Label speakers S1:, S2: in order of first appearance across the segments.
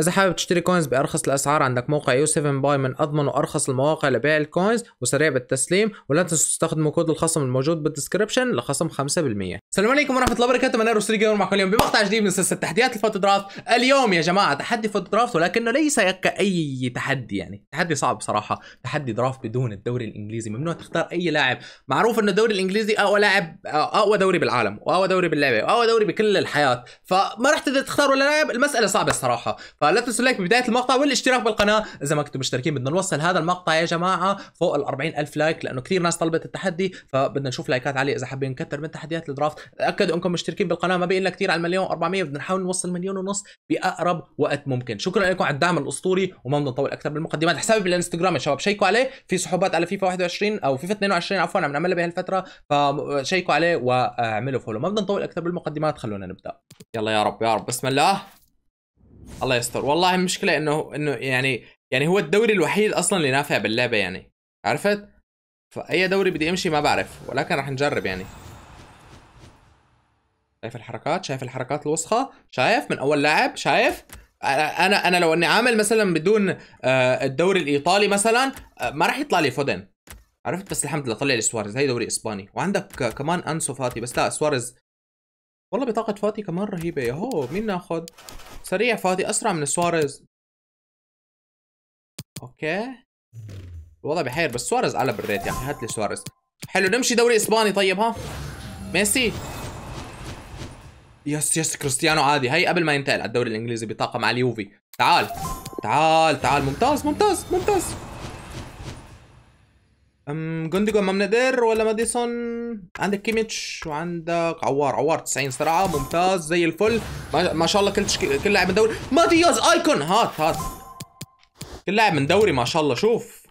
S1: اذا حابب تشتري كوينز بارخص الاسعار عندك موقع يو 7 باي من اضمن وارخص المواقع لبيع الكوينز وسريع بالتسليم ولا تنسوا تستخدموا كود الخصم الموجود بالدسكربشن لخصم 5% السلام عليكم ورحمه الله وبركاته من روسري جيمر معكم اليوم بمقطع جديد من سلسله تحديات الفوتو درافت اليوم يا جماعه تحدي فوتو درافت ولكنه ليس كاي تحدي يعني تحدي صعب صراحه تحدي درافت بدون الدوري الانجليزي ممنوع تختار اي لاعب معروف انه الدوري الانجليزي اقوى لاعب اقوى دوري بالعالم واقوى دوري باللعبه واقوى دوري بكل الحياه فما راح تقدر تختار ولا لاعب المساله صعبه الصراحه لا تنسوا اللايك ببدايه المقطع والاشتراك بالقناه اذا ما كنتوا مشتركين بدنا نوصل هذا المقطع يا جماعه فوق ال 40000 لايك لانه كثير ناس طلبت التحدي فبدنا نشوف لايكات عاليه اذا حابين نكثر من تحديات الدرافت تاكدوا انكم مشتركين بالقناه ما بقينا كثير على المليون و 400 بدنا نحاول نوصل مليون ونص باقرب وقت ممكن شكرا لكم على الدعم الاسطوري وما بدنا نطول اكثر بالمقدمات حسابي بالانستغرام يا شباب شيكوا عليه في سحوبات على فيفا 21 او فيفا 22 عفوا عم نعملها بهالفتره فشيكوا عليه واعملوا فولو ما بدنا نطول اكثر بالمقدمات خلونا نبدا يلا يا رب يا رب بسم الله الله يستر والله المشكله انه انه يعني يعني هو الدوري الوحيد اصلا اللي نافع باللعبه يعني عرفت فاي دوري بدي امشي ما بعرف ولكن راح نجرب يعني شايف الحركات شايف الحركات الوسخه شايف من اول لاعب شايف انا انا لو اني عامل مثلا بدون آه، الدوري الايطالي مثلا آه، ما راح يطلع لي فودن عرفت بس الحمد لله طلع لي سواريز هي دوري اسباني وعندك كمان انسو فاتي بس لا سواريز والله بطاقة فاتي كمان رهيبة ياهو مين ناخذ؟ سريع فاتي أسرع من سواريز أوكي الوضع بحير بس سواريز أعلى بالريت يعني هات لي سواريز حلو نمشي دوري إسباني طيب ها ميسي يس يس كريستيانو عادي هي قبل ما ينتقل على الدوري الإنجليزي بطاقة مع اليوفي تعال تعال تعال ممتاز ممتاز ممتاز ام ما ممنادير ولا ماديسون عندك كيميتش وعندك عوار عوار 90 سرعه ممتاز زي الفل ما, شاء الله كل تشك... كل لاعب من دوري ماديوز ايكون هات هات كل لاعب من دوري ما شاء الله شوف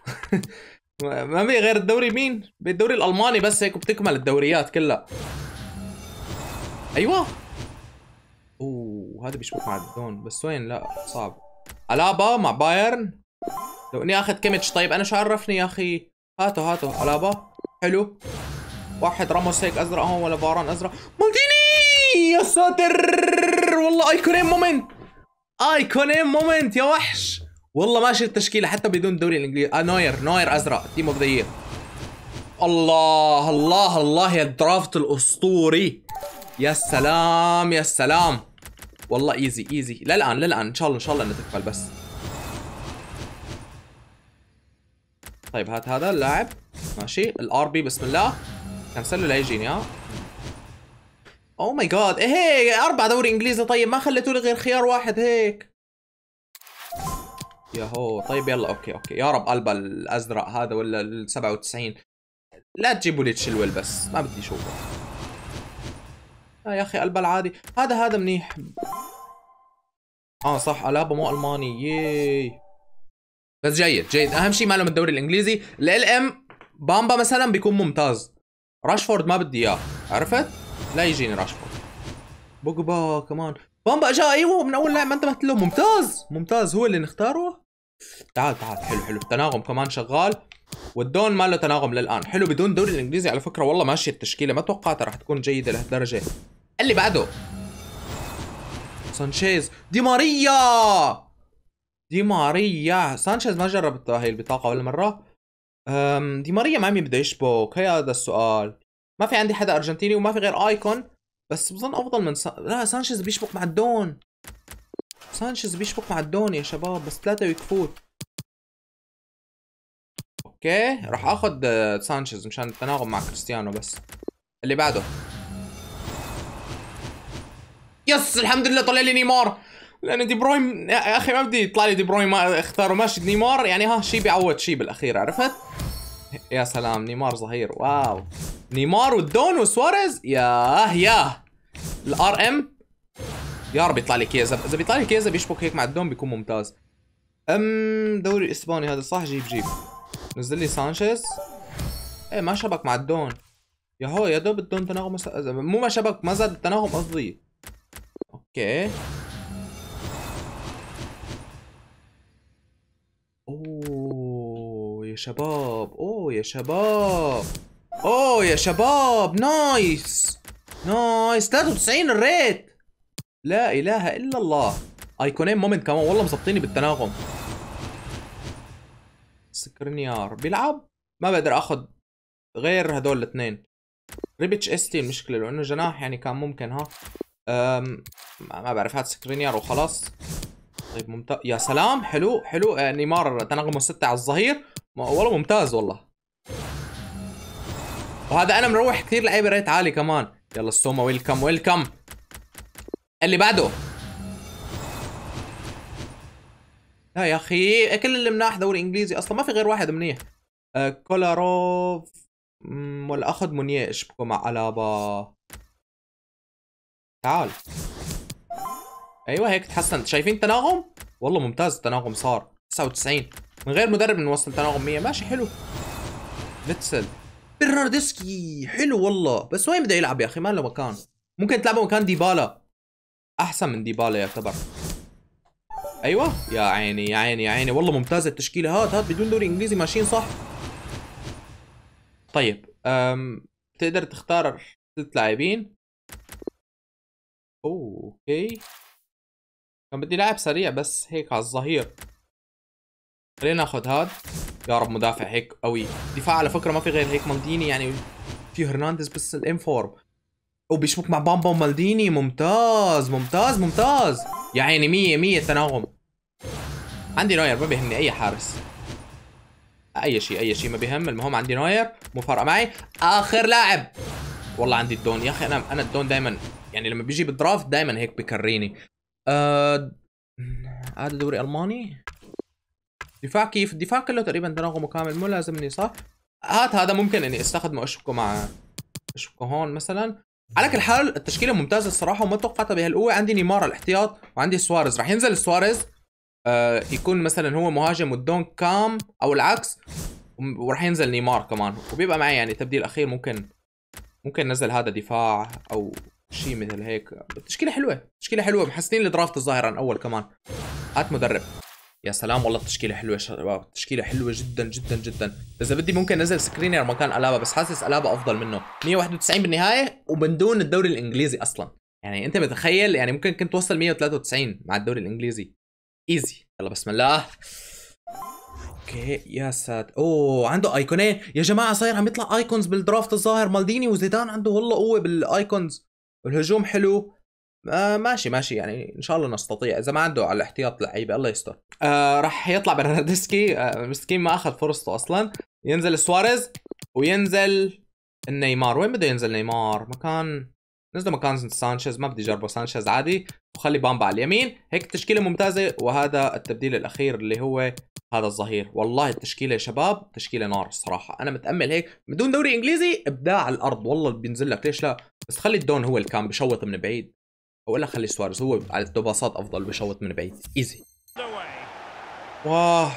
S1: ما في غير الدوري مين بالدوري الالماني بس هيك بتكمل الدوريات كلها ايوه اوه هذا بيشبك مع الدون بس وين لا صعب الابا مع بايرن لو اني اخذ كيميتش طيب انا شو عرفني يا اخي هاتوا هاتوا با حلو واحد راموس هيك ازرق هون ولا فاران ازرق مالديني يا ساتر والله ايكونين إيه مومنت ايكونين إيه مومنت يا وحش والله ماشي التشكيله حتى بدون الدوري الانجليزي آه نوير نوير ازرق تيم اوف ذا الله الله الله يا الدرافت الاسطوري يا سلام يا سلام والله ايزي ايزي للان للان ان شاء الله ان شاء الله نتقبل تقبل بس طيب هات هذا اللاعب ماشي الار بي بسم الله كنسله لا يجيني ها او ماي جاد هي اربع دوري انجليزي طيب ما خليتوا لي غير خيار واحد هيك ياهو طيب يلا اوكي اوكي يا رب البا الازرق هذا ولا ال 97 لا تجيبوا لي تشلول بس ما بدي اشوفه آه يا اخي البا العادي هذا هذا منيح اه صح الابو مو الماني ييي بس جيد جيد اهم شيء ماله من الدوري الانجليزي ال ام بامبا مثلا بيكون ممتاز راشفورد ما بدي اياه عرفت لا يجيني راشفورد بوجبا كمان بامبا جاء ايوه من اول لاعب ما انتبهت له ممتاز ممتاز هو اللي نختاره تعال تعال حلو حلو التناغم كمان شغال والدون ما له تناغم للان حلو بدون دوري الانجليزي على فكره والله ماشيه التشكيله ما توقعتها رح تكون جيده لهالدرجه اللي بعده سانشيز دي ماريا دي ماريا سانشيز ما جربت هاي البطاقة ولا مرة دي ماريا ما عم بده يشبك هي هذا السؤال ما في عندي حدا ارجنتيني وما في غير ايكون بس بظن افضل من سان... لا سانشيز بيشبك مع الدون سانشيز بيشبك مع الدون يا شباب بس ثلاثة ويكفوت اوكي راح اخذ آه، سانشيز مشان التناغم مع كريستيانو بس اللي بعده يس الحمد لله طلع لي نيمار لان دي بروين يا اخي ما بدي يطلع لي دي بروين ما اختاروا ماشي نيمار يعني ها شي بيعوض شي بالاخير عرفت؟ يا سلام نيمار ظهير واو نيمار والدون وسواريز ياه ياه الار ام يا رب يطلع لي كيزا اذا بيطلع لي كيزا بيشبك هيك مع الدون بيكون ممتاز ام دوري اسباني هذا صح جيب جيب نزل لي سانشيز ايه ما شبك مع الدون يا هو يا دوب الدون تناغم مو ما شبك ما زاد التناغم قصدي اوكي اوه يا شباب اوه يا شباب اوه يا شباب نايس نايس 93 الريت لا اله الا الله ايكونين مومنت كمان والله مظبطيني بالتناغم سكرينيار بيلعب ما بقدر اخذ غير هدول الاثنين ريبتش تي المشكله لانه جناح يعني كان ممكن ها أم ما بعرف هات سكرينيار وخلاص طيب ممتاز يا سلام حلو حلو آه، نيمار تناغمه الستة على الظهير والله ممتاز والله وهذا انا مروح كثير لعيبه ريت عالي كمان يلا السوما ويلكم ويلكم اللي بعده لا يا اخي كل اللي مناح دوري انجليزي اصلا ما في غير واحد منيح آه كولاروف والاخذ مونيه اشبكه مع الابا تعال ايوه هيك تحسنت شايفين التناغم والله ممتاز التناغم صار 99 من غير مدرب نوصل تناغم 100 ماشي حلو متسل برناردسكي حلو والله بس وين بده يلعب يا اخي ما له مكان ممكن تلعبه مكان ديبالا احسن من ديبالا يعتبر ايوه يا عيني يا عيني يا عيني والله ممتازه التشكيله هات هات بدون دوري انجليزي ماشيين صح طيب أم تقدر تختار ثلاث لاعبين اوكي كان بدي لاعب سريع بس هيك على الظهير خلينا ناخذ هاد يا رب مدافع هيك قوي دفاع على فكره ما في غير هيك مالديني يعني في هرنانديز بس الام فورم وبيشبك مع بامبا ومالديني ممتاز ممتاز ممتاز يا عيني 100 100 تناغم عندي نوير ما بيهمني اي حارس اي شيء اي شيء ما بيهم المهم عندي نوير مو فارقه معي اخر لاعب والله عندي الدون يا اخي انا انا الدون دائما يعني لما بيجي بالدرافت دائما هيك بكريني آه هذا دوري الماني دفاع كيف الدفاع كله تقريبا تناغمه كامل مو لازم اني صح هات هذا ممكن اني استخدمه اشبكه مع اشبكه هون مثلا على كل حال التشكيله ممتازه الصراحه وما توقعتها بهالقوه عندي نيمار الاحتياط وعندي سواريز راح ينزل سواريز آه يكون مثلا هو مهاجم والدون كام او العكس وراح ينزل نيمار كمان وبيبقى معي يعني تبديل اخير ممكن ممكن نزل هذا دفاع او شيء مثل هيك تشكيله حلوه تشكيله حلوه محسنين الدرافت الظاهر عن اول كمان هات مدرب يا سلام والله التشكيله حلوه شباب تشكيله حلوه جدا جدا جدا اذا بدي ممكن انزل سكرينر مكان الابا بس حاسس الابا افضل منه 191 بالنهايه ومن دون الدوري الانجليزي اصلا يعني انت متخيل يعني ممكن كنت توصل 193 مع الدوري الانجليزي ايزي يلا بسم الله اوكي يا سات اوه عنده ايقونين يا جماعه صاير عم يطلع ايكونز بالدرافت الظاهر مالديني وزيدان عنده والله قوه بالايكونز والهجوم حلو آه ماشي ماشي يعني ان شاء الله نستطيع اذا ما عنده على الاحتياط لعيبه الله يستر آه راح يطلع برناردسكي آه مسكين ما اخذ فرصته اصلا ينزل سواريز وينزل النيمار وين بده ينزل نيمار مكان نزله مكان سانشيز ما بدي جربه سانشيز عادي وخلي بامبا على اليمين هيك تشكيله ممتازه وهذا التبديل الاخير اللي هو هذا الظهير والله التشكيله يا شباب تشكيله نار الصراحه انا متامل هيك بدون دوري انجليزي ابداع على الارض والله بينزل لك ليش لا بس خلي الدون هو اللي كان بشوط من بعيد او لا خلي سواريز هو على الدباسات افضل بشوط من بعيد ايزي واه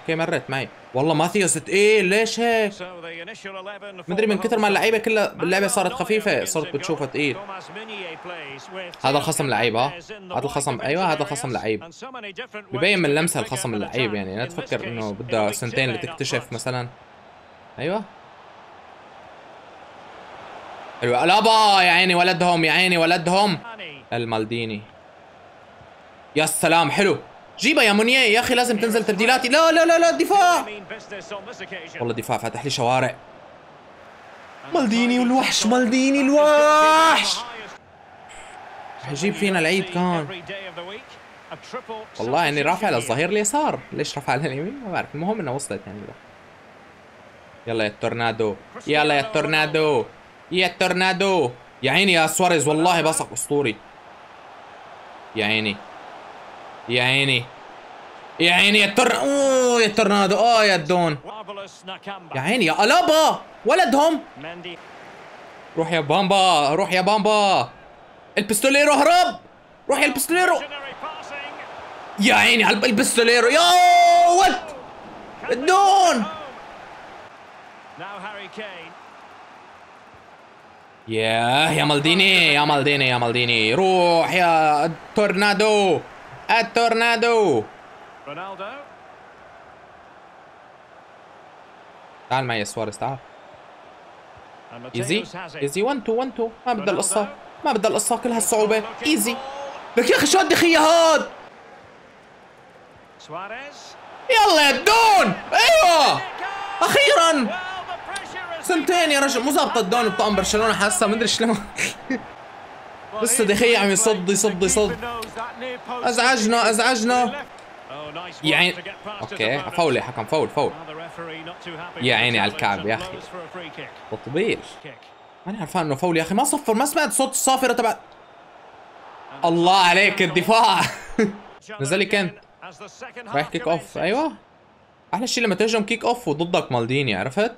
S1: اوكي مرت معي والله ماثيوس ايه ليش هيك مدري من كثر ما اللعيبه كلها باللعبه صارت خفيفه صرت بتشوفها ثقيل هذا الخصم لعيب ها آه. هذا الخصم ايوه هذا الخصم لعيب ببين من لمسه الخصم اللعيب يعني لا تفكر انه بدها سنتين لتكتشف مثلا ايوه حلوة لا يا عيني ولدهم يا عيني ولدهم المالديني يا سلام حلو جيبها يا مونيه يا اخي لازم تنزل تبديلاتي لا لا لا لا الدفاع والله دفاع فاتح لي شوارع مالديني والوحش مالديني الوحش حيجيب فينا العيد كان والله يعني رافع للظهير اليسار ليش رفع لليمين ما بعرف المهم انه وصلت يعني يلا يا التورنادو يلا يا التورنادو يا التورنادو يا عيني يا سواريز والله بصق اسطوري يا عيني يا عيني يا عيني يا التر اوه يا التورنادو اه يا الدون يا عيني يا الابا ولدهم روح يا بامبا روح يا بامبا البستوليرو هرب روح يا البستوليرو يا عيني على البستوليرو يا وات الدون ياه يا مالديني يا مالديني يا مالديني روح يا التورنادو التورنادو رونالدو تعال معي يا سواريز تعال ايزي ايزي 1 2 1 2 ما بدها القصه ما بدها القصه كل هالصعوبه ايزي لك يا اخي شو هالدخيه هاد سواريز يلا يا الدون ايوه اخيرا سنتين يا رجل مو ظابطه الدون بطقم برشلونه حاسه مدري شلون لسه دخيل عم يصد يعني يصد يصد ازعجنا ازعجنا يا عيني اوكي فول يا حكم فول فول يا عيني على الكعب يا اخي تطبيل ماني عرفان انه فول يا اخي ما صفر ما سمعت صوت الصافره تبع الله عليك الدفاع نزل لي كان رايح كيك اوف ايوه احلى شيء لما تهجم كيك اوف وضدك مالديني عرفت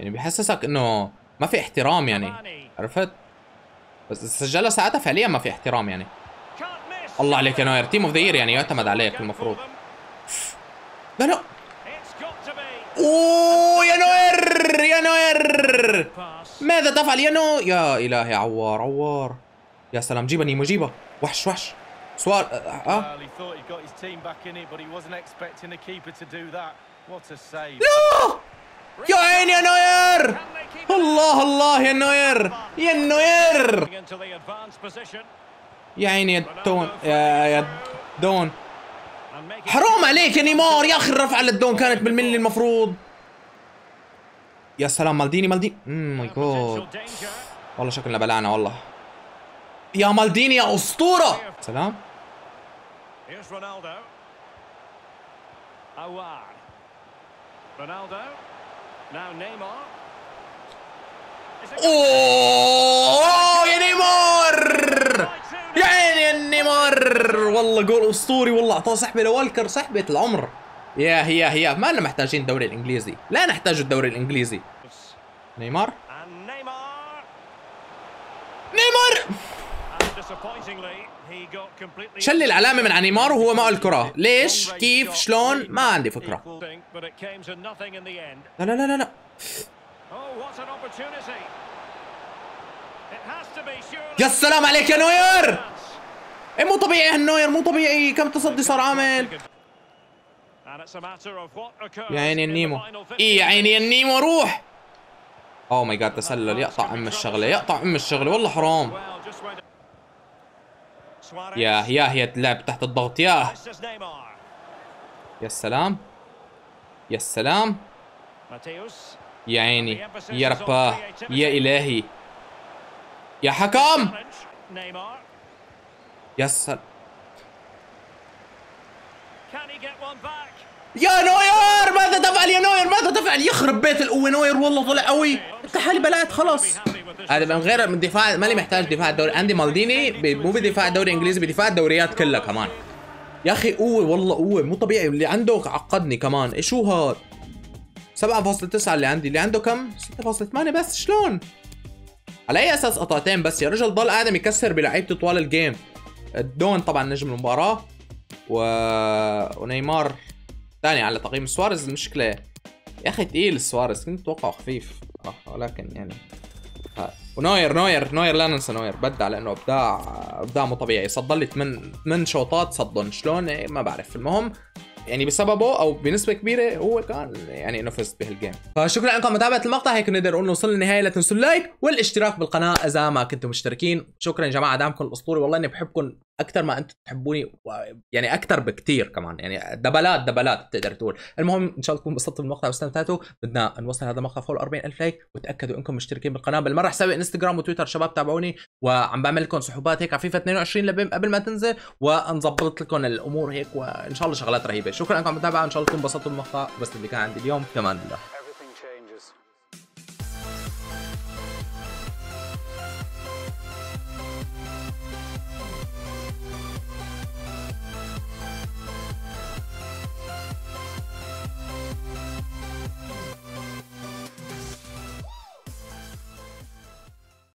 S1: يعني بحسسك انه ما في احترام يعني عرفت بس سجلها ساعتها فعليا ما في احترام يعني الله عليك يا نوير تيم اوف ذا يعني يعتمد عليك المفروض لا لا اوه يا نوير يا نوير ماذا تفعل يا نو يا الهي عوار عوار يا سلام جيبها نيمو جيبها وحش وحش سوار اه, آه،, آه.
S2: لا
S1: يا عيني يا نوير الله الله يا نوير يا نوير يا عيني يا دون يا يا دون حرام عليك يا نيمار يا اخي الرفعه للدون كانت بالملي المفروض يا سلام مالديني مالديني ماي جاد والله شكلنا بلعنا والله يا مالديني يا اسطوره سلام رونالدو Now Neymar. اوه oh, oh, يا نيمار يا عيني يا نيمار والله جول اسطوري والله اعطاه سحبه لوالكر سحبه العمر يا يا يا ما لنا محتاجين الدوري الانجليزي لا نحتاج الدوري الانجليزي نيمار نيمار شل العلامة من عنيمار نيمار وهو معه الكرة، ليش؟ كيف؟ شلون؟ ما عندي فكرة. لا لا لا لا oh, يا السلام عليك يا نوير! ايه مو طبيعي هالنوير مو طبيعي كم تصدي صار عامل يا عيني النيمو اي يا عيني النيمو روح او ماي جاد تسلل يقطع ام الشغله يقطع ام الشغله والله حرام ياه ياه يا تلعب تحت الضغط ياه يا السلام يا السلام
S2: يا عيني يا رباه يا إلهي
S1: يا حكم يا السلام يا نوير ماذا تفعل يا نوير ماذا تفعل يخرب بيت القوة نوير والله طلع قوي انت حالي بلعت خلاص هذا من غير من دفاع لي محتاج دفاع الدوري عندي مالديني مو بدفاع الدوري الانجليزي بدفاع الدوريات كلها كمان يا اخي قوه والله قوه مو طبيعي اللي عنده عقدني كمان ايش هو هاد 7.9 اللي عندي اللي عنده كم 6.8 بس شلون على اي اساس قطعتين بس يا رجل ضل ادم يكسر بلعيبته طوال الجيم الدون طبعا نجم المباراه و... ونيمار ثاني على تقييم سواريز المشكله يا اخي تقيل سواريز كنت اتوقعه خفيف آه، ولكن يعني ونوير نوير نوير لا ننسى نوير بدع لانه ابداع ابداع مو طبيعي صد لي 8 8 شوطات صدهم شلون إيه، ما بعرف المهم يعني بسببه او بنسبه كبيره هو كان يعني انه فزت بهالجيم فشكرا لكم متابعه المقطع هيك نقدر نقول وصلنا للنهايه لا تنسوا اللايك والاشتراك بالقناه اذا ما كنتم مشتركين شكرا يا جماعه دعمكم الاسطوري والله اني بحبكم اكثر ما انتم تحبوني و... يعني اكثر بكثير كمان يعني دبلات دبلات بتقدر تقول المهم ان شاء الله تكونوا انبسطتوا بالمقطع واستمتعتوا بدنا نوصل هذا المقطع فوق 40000 لايك وتاكدوا انكم مشتركين بالقناه بالمره حسابي انستغرام وتويتر شباب تابعوني وعم بعمل لكم سحوبات هيك عفيفه 22 قبل ما تنزل ونظبط لكم الامور هيك وان شاء الله شغلات رهيبه شكرا على المتابعه ان شاء الله تكونوا انبسطتوا بالمقطع بس اللي كان عندي اليوم كمان بالله